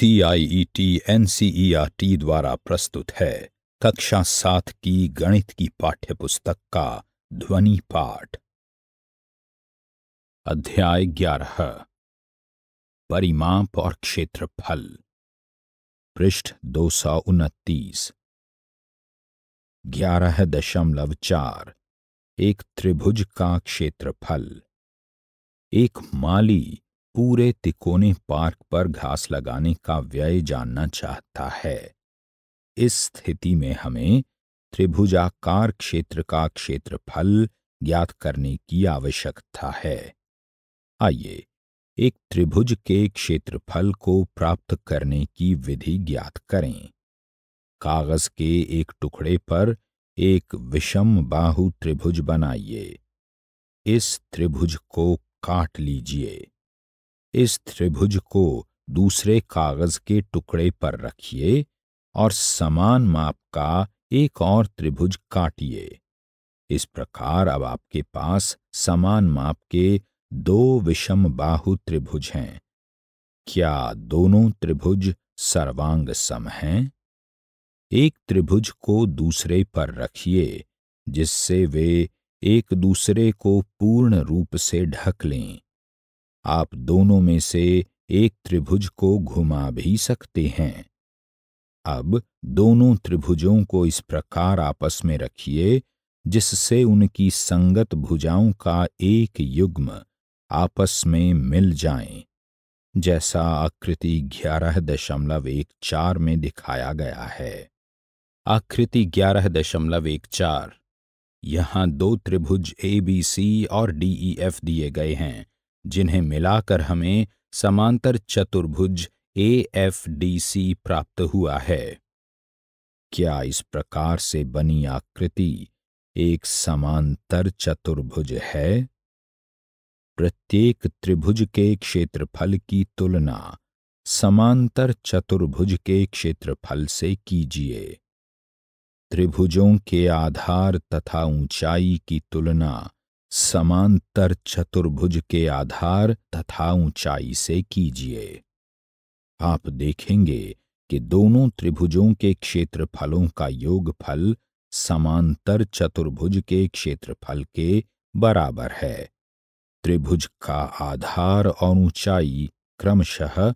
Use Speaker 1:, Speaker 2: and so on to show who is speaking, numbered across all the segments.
Speaker 1: N R T द्वारा प्रस्तुत है कक्षा सात की गणित की पाठ्य पुस्तक का ध्वनि पाठ अध्याय ग्यारह परिमाप और क्षेत्रफल पृष्ठ दो सौ उनतीस ग्यारह दशमलव चार एक त्रिभुज का क्षेत्रफल एक माली पूरे तिकोने पार्क पर घास लगाने का व्यय जानना चाहता है इस स्थिति में हमें त्रिभुजाकार क्षेत्र का क्षेत्रफल ज्ञात करने की आवश्यकता है आइए एक त्रिभुज के क्षेत्रफल को प्राप्त करने की विधि ज्ञात करें कागज के एक टुकड़े पर एक विषम बाहु त्रिभुज बनाइए इस त्रिभुज को काट लीजिए इस त्रिभुज को दूसरे कागज के टुकड़े पर रखिए और समान माप का एक और त्रिभुज काटिए इस प्रकार अब आपके पास समान माप के दो विषम बाहु त्रिभुज हैं क्या दोनों त्रिभुज सर्वांग सम हैं एक त्रिभुज को दूसरे पर रखिए जिससे वे एक दूसरे को पूर्ण रूप से ढक लें आप दोनों में से एक त्रिभुज को घुमा भी सकते हैं अब दोनों त्रिभुजों को इस प्रकार आपस में रखिए जिससे उनकी संगत भुजाओं का एक युग्म आपस में मिल जाए जैसा आकृति ग्यारह दशमलव एक चार में दिखाया गया है आकृति ग्यारह दशमलव एक चार यहाँ दो त्रिभुज ए बी सी और डी ई एफ दिए गए हैं जिन्हें मिलाकर हमें समांतर चतुर्भुज ए एफ डी सी प्राप्त हुआ है क्या इस प्रकार से बनी आकृति एक समांतर चतुर्भुज है प्रत्येक त्रिभुज के क्षेत्रफल की तुलना समांतर चतुर्भुज के क्षेत्रफल से कीजिए त्रिभुजों के आधार तथा ऊंचाई की तुलना समांतर चतुर्भुज के आधार तथा ऊंचाई से कीजिए आप देखेंगे कि दोनों त्रिभुजों के क्षेत्रफलों का योगफल समांतर चतुर्भुज के क्षेत्रफल के बराबर है त्रिभुज का आधार और ऊंचाई क्रमशः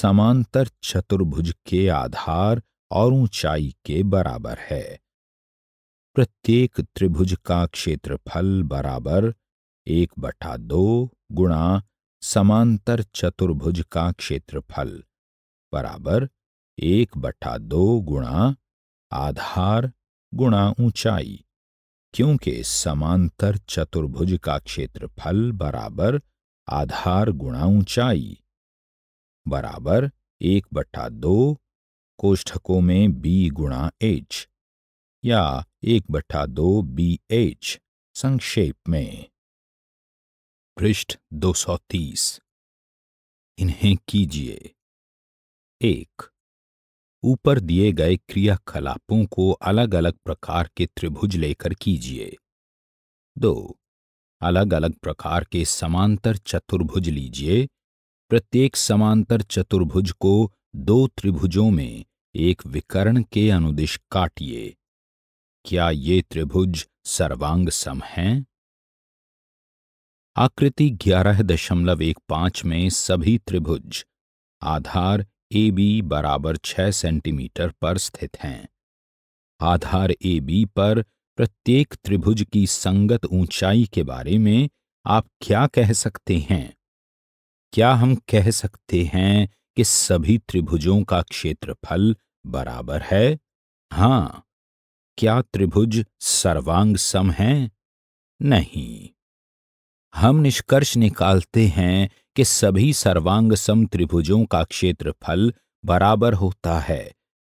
Speaker 1: समांतर चतुर्भुज के आधार और ऊंचाई के बराबर है प्रत्येक त्रिभुज का क्षेत्रफल बराबर एक बटा दो गुणा समांतर चतुर्भुज का क्षेत्रफल बराबर एक बटा दो गुणा आधार गुणा ऊंचाई क्योंकि समांतर चतुर्भुज का क्षेत्रफल बराबर आधार गुणा ऊंचाई बराबर एक बटा दो कोष्ठकों में b गुणा एच या एक बट्ठा दो बी एच संक्षेप में पृष्ठ 230 इन्हें कीजिए एक ऊपर दिए गए क्रियाकलापों को अलग अलग प्रकार के त्रिभुज लेकर कीजिए दो अलग अलग प्रकार के समांतर चतुर्भुज लीजिए प्रत्येक समांतर चतुर्भुज को दो त्रिभुजों में एक विकर्ण के अनुदिश काटिए क्या ये त्रिभुज सर्वांग सम हैं? आकृति ग्यारह दशमलव एक पांच में सभी त्रिभुज आधार ए बी बराबर छह सेंटीमीटर पर स्थित हैं आधार ए बी पर प्रत्येक त्रिभुज की संगत ऊंचाई के बारे में आप क्या कह सकते हैं क्या हम कह सकते हैं कि सभी त्रिभुजों का क्षेत्रफल बराबर है हाँ क्या त्रिभुज सर्वांग सम हैं नहीं हम निष्कर्ष निकालते हैं कि सभी सर्वांग सम त्रिभुजों का क्षेत्रफल बराबर होता है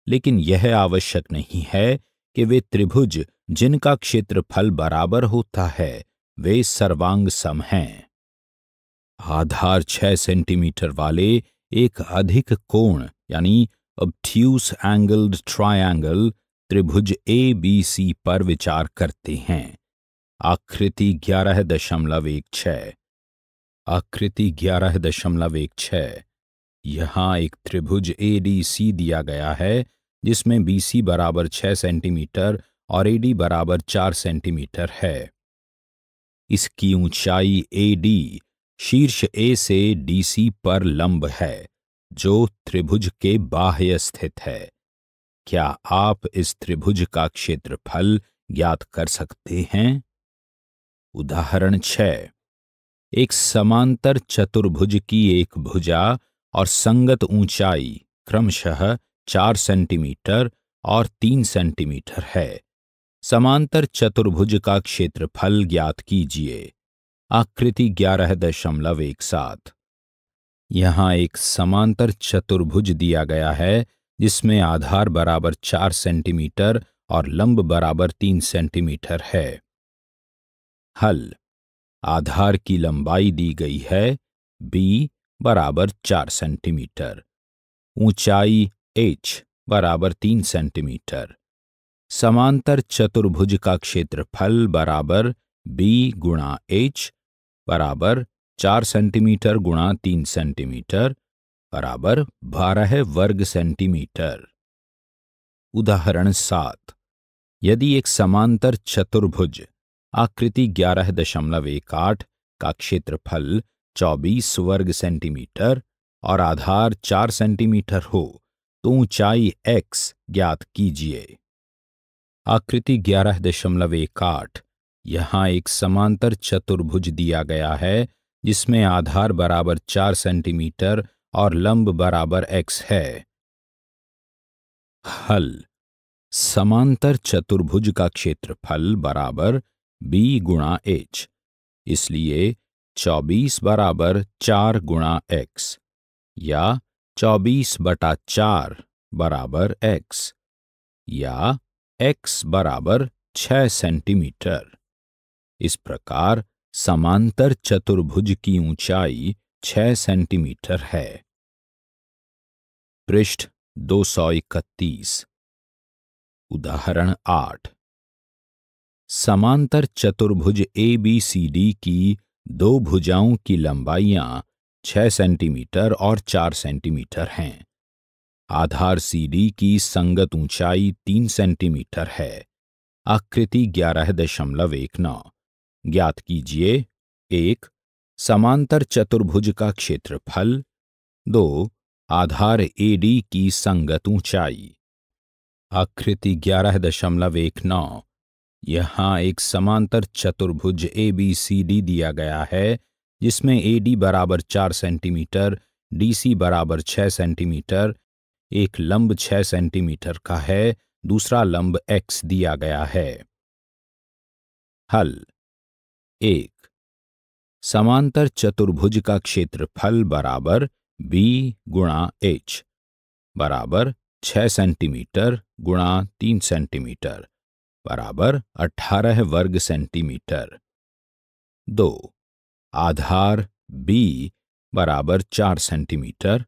Speaker 1: लेकिन यह आवश्यक नहीं है कि वे त्रिभुज जिनका क्षेत्रफल बराबर होता है वे सर्वांग सम हैं आधार छह सेंटीमीटर वाले एक अधिक कोण यानी ऑब्ट्यूस एंगल्ड ट्रायंगल त्रिभुज ए बी सी पर विचार करते हैं आकृति ग्यारह दशमलव एक छ आकृति ग्यारह दशमलव एक छ यहाँ एक त्रिभुज ए डी सी दिया गया है जिसमें बी सी बराबर छः सेंटीमीटर और ए डी बराबर चार सेंटीमीटर है इसकी ऊंचाई ए डी शीर्ष ए से डी सी पर लंब है जो त्रिभुज के बाह्य स्थित है क्या आप इस त्रिभुज का क्षेत्रफल ज्ञात कर सकते हैं उदाहरण छ एक समांतर चतुर्भुज की एक भुजा और संगत ऊंचाई क्रमशः चार सेंटीमीटर और तीन सेंटीमीटर है समांतर चतुर्भुज का क्षेत्रफल ज्ञात कीजिए आकृति ग्यारह दशमलव एक सात यहां एक समांतर चतुर्भुज दिया गया है जिसमें आधार बराबर चार सेंटीमीटर और लंब बराबर तीन सेंटीमीटर है हल आधार की लंबाई दी गई है बी बराबर चार सेंटीमीटर ऊंचाई एच बराबर तीन सेंटीमीटर समांतर चतुर्भुज का क्षेत्रफल बराबर बी गुणा एच बराबर चार सेंटीमीटर गुणा तीन सेंटीमीटर बराबर बारह वर्ग सेंटीमीटर उदाहरण सात यदि एक समांतर चतुर्भुज आकृति ग्यारह दशमलव एक आठ का क्षेत्रफल चौबीस वर्ग सेंटीमीटर और आधार चार सेंटीमीटर हो तो ऊंचाई x ज्ञात कीजिए आकृति ग्यारह दशमलव एक आठ यहां एक समांतर चतुर्भुज दिया गया है जिसमें आधार बराबर चार सेंटीमीटर और लंब बराबर x है हल समांतर चतुर्भुज का क्षेत्रफल बराबर b गुणा एच इसलिए 24 बराबर चार गुणा एक्स या 24 बटा चार बराबर एक्स या x बराबर 6 सेंटीमीटर इस प्रकार समांतर चतुर्भुज की ऊंचाई 6 सेंटीमीटर है पृष्ठ दो सौ इकतीस उदाहरण आठ समांतर चतुर्भुज ए बी सी डी की दो भुजाओं की लंबाइयां छह सेंटीमीटर और चार सेंटीमीटर हैं आधार सी डी की संगत ऊंचाई तीन सेंटीमीटर है आकृति ग्यारह दशमलव एक नौ ज्ञात कीजिए एक समांतर चतुर्भुज का क्षेत्रफल दो आधार एडी की संगत ऊंचाई आकृति ग्यारह दशमलव एक नौ यहाँ एक समांतर चतुर्भुज ए बी सी डी दिया गया है जिसमें ए डी बराबर चार सेंटीमीटर डी सी बराबर छः सेंटीमीटर एक लंब छः सेंटीमीटर का है दूसरा लंब एक्स दिया गया है हल एक समांतर चतुर्भुज का क्षेत्रफल बराबर बी गुणा एच बराबर छह सेंटीमीटर गुणा तीन सेंटीमीटर बराबर अठारह वर्ग सेंटीमीटर दो आधार बी बराबर चार सेंटीमीटर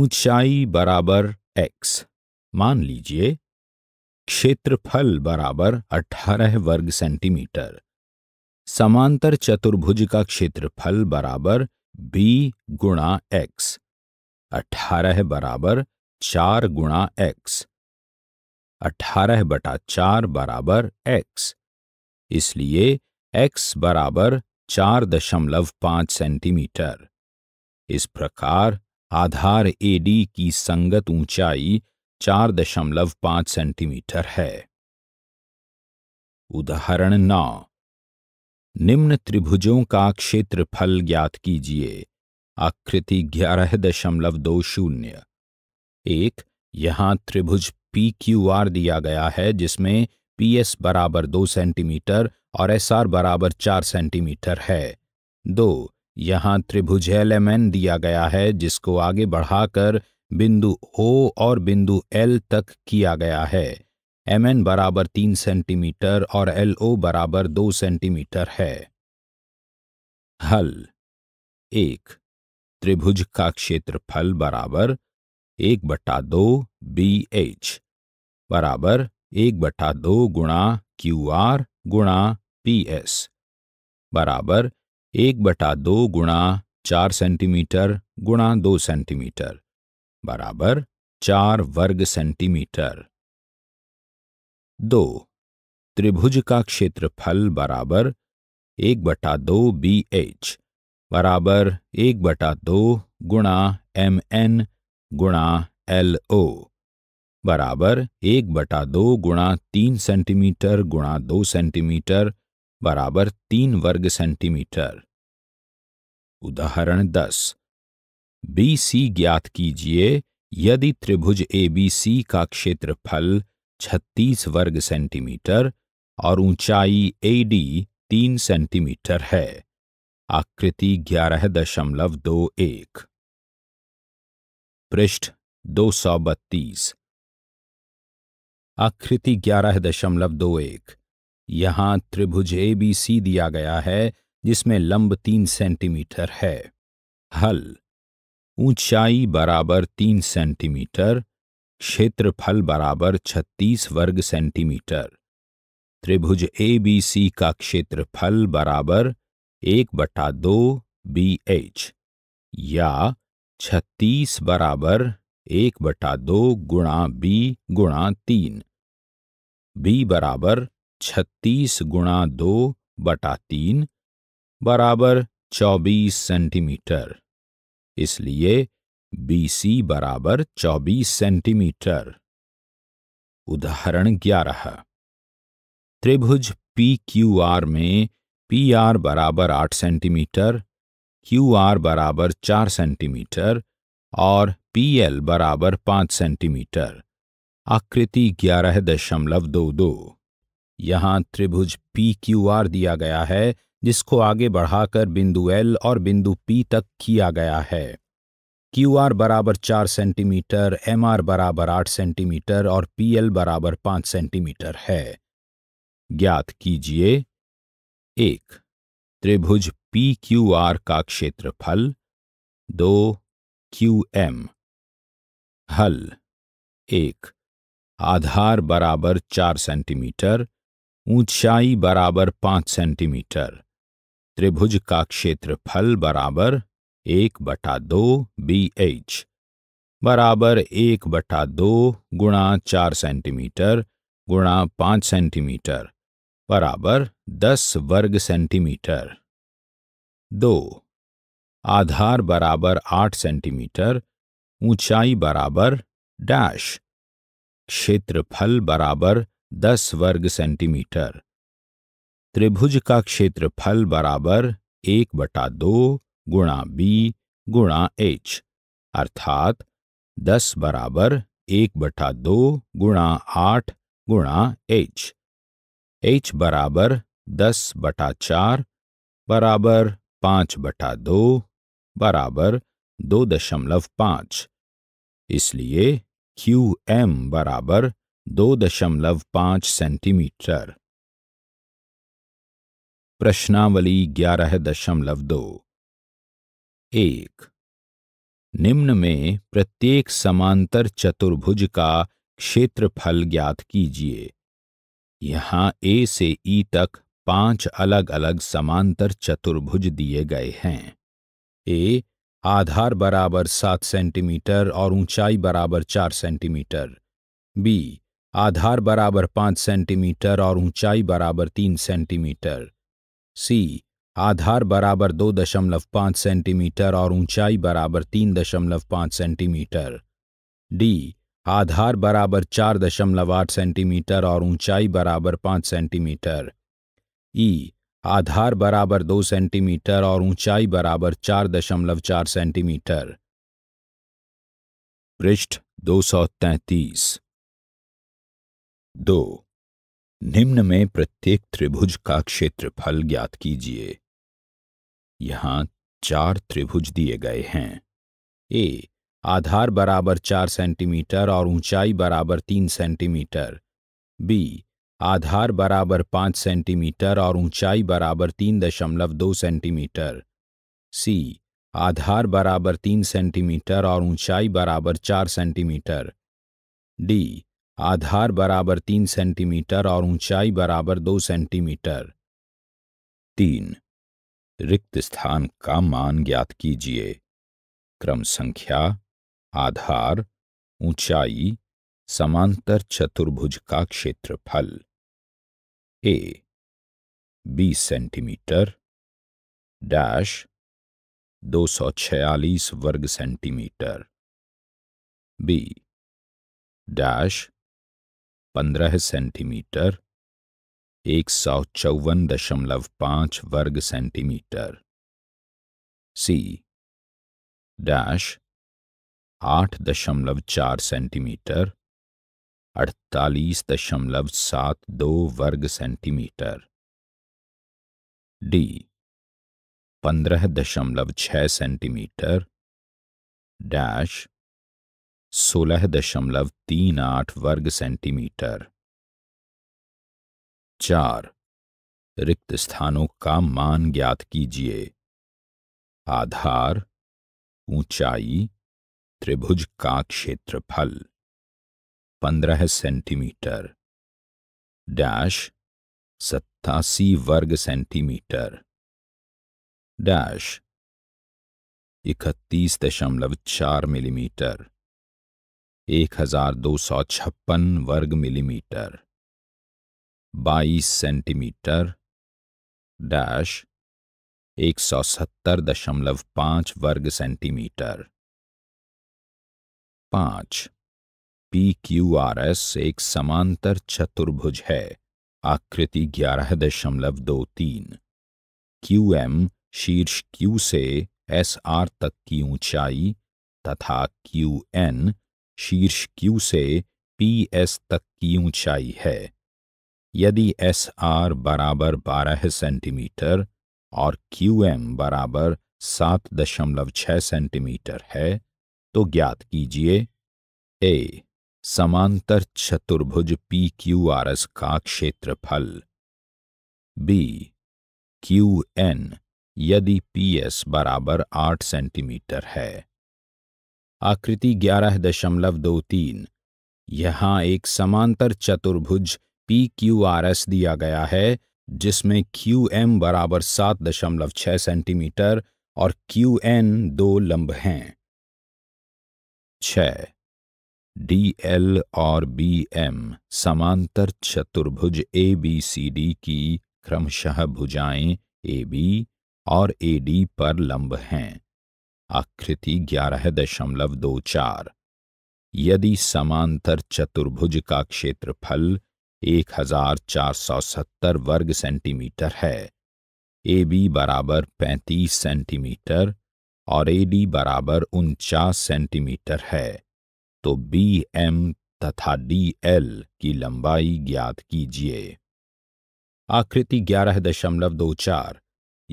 Speaker 1: ऊंचाई बराबर एक्स मान लीजिए क्षेत्रफल बराबर अठारह वर्ग सेंटीमीटर समांतर चतुर्भुज का क्षेत्रफल बराबर बी गुणा एक्स अठारह बराबर चार गुणा एक्स अठारह बटा चार बराबर एक्स इसलिए एक्स बराबर चार दशमलव पांच सेंटीमीटर इस प्रकार आधार एडी की संगत ऊंचाई चार दशमलव पांच सेंटीमीटर है उदाहरण नौ निम्न त्रिभुजों का क्षेत्रफल ज्ञात कीजिए आकृति ग्यारह दशमलव दो शून्य एक यहाँ त्रिभुज पी क्यू आर दिया गया है जिसमें पी एस बराबर दो सेंटीमीटर और एस आर बराबर चार सेंटीमीटर है दो यहाँ त्रिभुज एल एम एन दिया गया है जिसको आगे बढ़ाकर बिंदु ओ और बिंदु एल तक किया गया है एम एन बराबर तीन सेंटीमीटर और एल ओ बराबर दो सेंटीमीटर है हल एक त्रिभुज का क्षेत्रफल बराबर एक बटा दो बी एच बराबर एक बटा दो गुणा क्यू आर गुणा पी एस बराबर एक बटा दो गुणा चार सेंटीमीटर गुणा दो सेंटीमीटर बराबर चार वर्ग सेंटीमीटर दो त्रिभुज का क्षेत्रफल बराबर एक बटा दो बी एच बराबर एक बटा दो गुणा एम एन गुणा एल ओ बराबर एक बटा दो गुणा तीन सेंटीमीटर गुणा दो सेंटीमीटर बराबर तीन वर्ग सेंटीमीटर उदाहरण दस बी सी ज्ञात कीजिए यदि त्रिभुज ए बी सी का क्षेत्रफल छत्तीस वर्ग सेंटीमीटर और ऊंचाई एडी तीन सेंटीमीटर है आकृति ग्यारह दशमलव दो एक पृष्ठ दो सौ बत्तीस आकृति ग्यारह दशमलव दो एक यहां त्रिभुज ए बी सी दिया गया है जिसमें लंब तीन सेंटीमीटर है हल ऊंचाई बराबर तीन सेंटीमीटर क्षेत्रफल बराबर 36 वर्ग सेंटीमीटर त्रिभुज ए बी सी का क्षेत्रफल बराबर एक बटा दो बी एच या 36 बराबर एक बटा दो गुणा बी गुणा तीन बी बराबर 36 गुणा दो बटा तीन बराबर 24 सेंटीमीटर इसलिए BC बराबर 24 सेंटीमीटर उदाहरण 11 त्रिभुज PQR में PR बराबर 8 सेंटीमीटर QR बराबर 4 सेंटीमीटर और PL बराबर 5 सेंटीमीटर आकृति ग्यारह दशमलव दो दो यहाँ त्रिभुज पी क्यू आर दिया गया है जिसको आगे बढ़ाकर बिंदु एल और बिंदु पी तक किया गया है क्यू आर बराबर चार सेंटीमीटर एम आर बराबर आठ सेंटीमीटर और पी एल बराबर पांच सेंटीमीटर है ज्ञात कीजिए एक त्रिभुज पी क्यू आर का क्षेत्रफल दो क्यू एम हल एक आधार बराबर चार सेंटीमीटर ऊंचाई बराबर पांच सेंटीमीटर त्रिभुज का क्षेत्रफल बराबर एक बटा दो बी एच बराबर एक बटा दो गुणा चार सेंटीमीटर गुणा पाँच सेंटीमीटर बराबर दस वर्ग सेंटीमीटर दो आधार बराबर आठ सेंटीमीटर ऊंचाई बराबर डैश क्षेत्रफल बराबर दस वर्ग सेंटीमीटर त्रिभुज का क्षेत्रफल बराबर एक बटा दो गुणा बी गुणा एच अर्थात दस बराबर एक बटा दो गुणा आठ गुणा एच एच बराबर दस बटा चार बराबर पाँच बटा दो बराबर दो दशमलव पाँच इसलिए क्यू एम बराबर दो दशमलव पाँच सेंटीमीटर प्रश्नावली ग्यारह दशमलव दो एक निम्न में प्रत्येक समांतर चतुर्भुज का क्षेत्रफल ज्ञात कीजिए यहां ए से ई तक पांच अलग अलग समांतर चतुर्भुज दिए गए हैं ए आधार बराबर सात सेंटीमीटर और ऊंचाई बराबर चार सेंटीमीटर बी आधार बराबर पांच सेंटीमीटर और ऊंचाई बराबर तीन सेंटीमीटर सी आधार बराबर दो दशमलव पाँच सेंटीमीटर और ऊंचाई बराबर तीन दशमलव पाँच सेंटीमीटर डी आधार बराबर चार दशमलव आठ सेंटीमीटर और ऊंचाई बराबर पाँच सेंटीमीटर ई आधार बराबर दो सेंटीमीटर और ऊंचाई बराबर चार दशमलव चार सेंटीमीटर पृष्ठ दो सौ तैतीस दो निम्न में प्रत्येक त्रिभुज का क्षेत्रफल ज्ञात कीजिए यहां चार त्रिभुज दिए गए हैं ए आधार बराबर चार सेंटीमीटर और ऊंचाई बराबर तीन सेंटीमीटर बी आधार बराबर पांच सेंटीमीटर और ऊंचाई बराबर तीन दशमलव दो सेंटीमीटर सी आधार बराबर तीन सेंटीमीटर और ऊंचाई बराबर चार सेंटीमीटर डी आधार बराबर तीन सेंटीमीटर और ऊंचाई बराबर दो सेंटीमीटर तीन रिक्त स्थान का मान ज्ञात कीजिए क्रम संख्या आधार ऊंचाई समांतर चतुर्भुज का क्षेत्रफल ए 20 सेंटीमीटर डैश 246 वर्ग सेंटीमीटर बी डैश 15 सेंटीमीटर एक सौ चौवन दशमलव पांच वर्ग सेंटीमीटर सी डैश आठ दशमलव चार सेंटीमीटर अड़तालीस दशमलव सात दो वर्ग सेंटीमीटर डी पंद्रह दशमलव छह सेंटीमीटर डैश सोलह दशमलव तीन आठ वर्ग सेंटीमीटर चार रिक्त स्थानों का मान ज्ञात कीजिए आधार ऊंचाई त्रिभुज का क्षेत्रफल पंद्रह सेंटीमीटर डैश सत्तासी वर्ग सेंटीमीटर डैश इकतीस दशमलव चार मिलीमीटर एक हजार दो सौ छप्पन वर्ग मिलीमीटर बाईस सेंटीमीटर डैश एक सौ सत्तर दशमलव पांच वर्ग सेंटीमीटर पांच पी क्यू आर एस एक समांतर चतुर्भुज है आकृति ग्यारह दशमलव दो तीन क्यू एम शीर्ष क्यू से एस आर तक की ऊंचाई तथा क्यू एन शीर्ष क्यू से पी एस तक की ऊंचाई है यदि एस आर बराबर बारह सेंटीमीटर और क्यू एम बराबर सात दशमलव छह सेंटीमीटर है तो ज्ञात कीजिए ए समांतर चतुर्भुज पी क्यू आर एस का क्षेत्रफल बी क्यू एन यदि पी एस बराबर आठ सेंटीमीटर है आकृति ग्यारह दशमलव दो तीन यहां एक समांतर चतुर्भुज पी क्यू आर एस दिया गया है जिसमें क्यू एम बराबर सात दशमलव छह सेंटीमीटर और क्यू एन दो लंब हैं छ डी एल और बी एम समांतर चतुर्भुज ए बी सी डी की क्रमशः भुजाएं ए बी और ए डी पर लंब हैं आकृति ग्यारह दशमलव दो चार यदि समांतर चतुर्भुज का क्षेत्रफल 1470 वर्ग सेंटीमीटर है ए बी बराबर पैंतीस सेंटीमीटर और ए डी बराबर उनचास सेंटीमीटर है तो बी एम तथा डी एल की लंबाई ज्ञात कीजिए आकृति ग्यारह दशमलव दो चार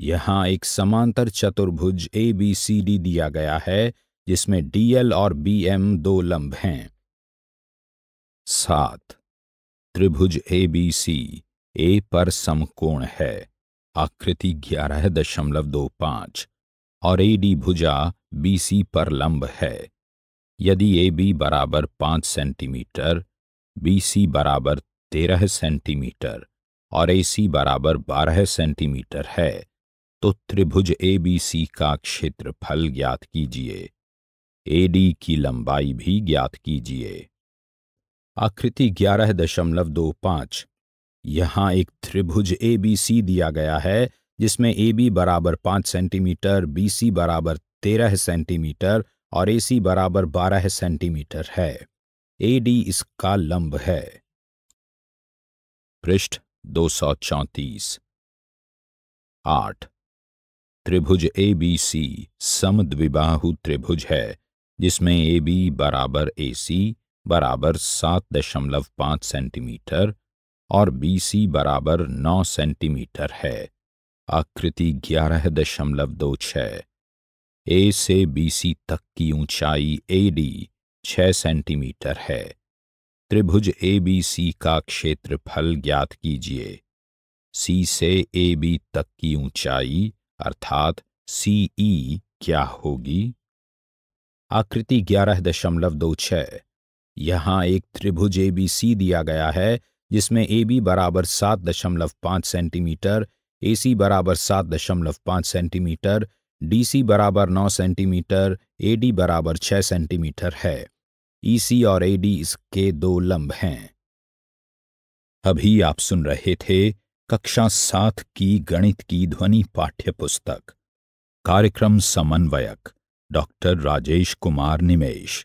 Speaker 1: यहाँ एक समांतर चतुर्भुज ए बी सी डी दिया गया है जिसमें डी एल और बी एम दो लंब हैं सात त्रिभुज ए बी सी ए पर समकोण है आकृति ग्यारह दशमलव दो पांच और ए डी भुजा बी सी पर लंब है यदि ए बी बराबर पांच सेंटीमीटर बी सी बराबर तेरह सेंटीमीटर और ए सी बराबर बारह सेंटीमीटर है तो त्रिभुज ए बी सी का क्षेत्रफल ज्ञात कीजिए ए डी की लंबाई भी ज्ञात कीजिए आकृति ग्यारह दशमलव दो पांच यहां एक त्रिभुज ए बी सी दिया गया है जिसमें ए बी बराबर पांच सेंटीमीटर बी सी बराबर तेरह सेंटीमीटर और ए सी बराबर बारह सेंटीमीटर है ए डी इसका लंब है पृष्ठ दो सौ चौतीस आठ त्रिभुज ए बी सी समद्विबाहु त्रिभुज है जिसमें ए बी बराबर ए सी बराबर सात दशमलव पाँच सेंटीमीटर और सी बराबर नौ सेंटीमीटर है आकृति ग्यारह दशमलव दो छ ए से BC तक की ऊंचाई AD छः सेंटीमीटर है त्रिभुज सी का क्षेत्रफल ज्ञात कीजिए सी से ए बी तक की ऊंचाई अर्थात सीई e क्या होगी आकृति ग्यारह दशमलव दो छः यहाँ एक त्रिभुज ए बी सी दिया गया है जिसमें ए बी बराबर सात दशमलव पाँच सेंटीमीटर ए सी बराबर सात दशमलव पाँच सेंटीमीटर डी सी बराबर नौ सेंटीमीटर ए डी बराबर छः सेंटीमीटर है ई e सी और ए डी इसके दो लंब हैं अभी आप सुन रहे थे कक्षा सात की गणित की ध्वनि पाठ्य पुस्तक कार्यक्रम समन्वयक डॉक्टर राजेश कुमार निमेश